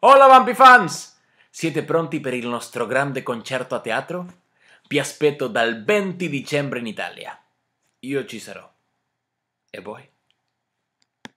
Hola Bumpy fans! Siete pronti per il nostro grande concerto a teatro? Vi aspetto dal 20 dicembre in Italia. Io ci sarò. E voi?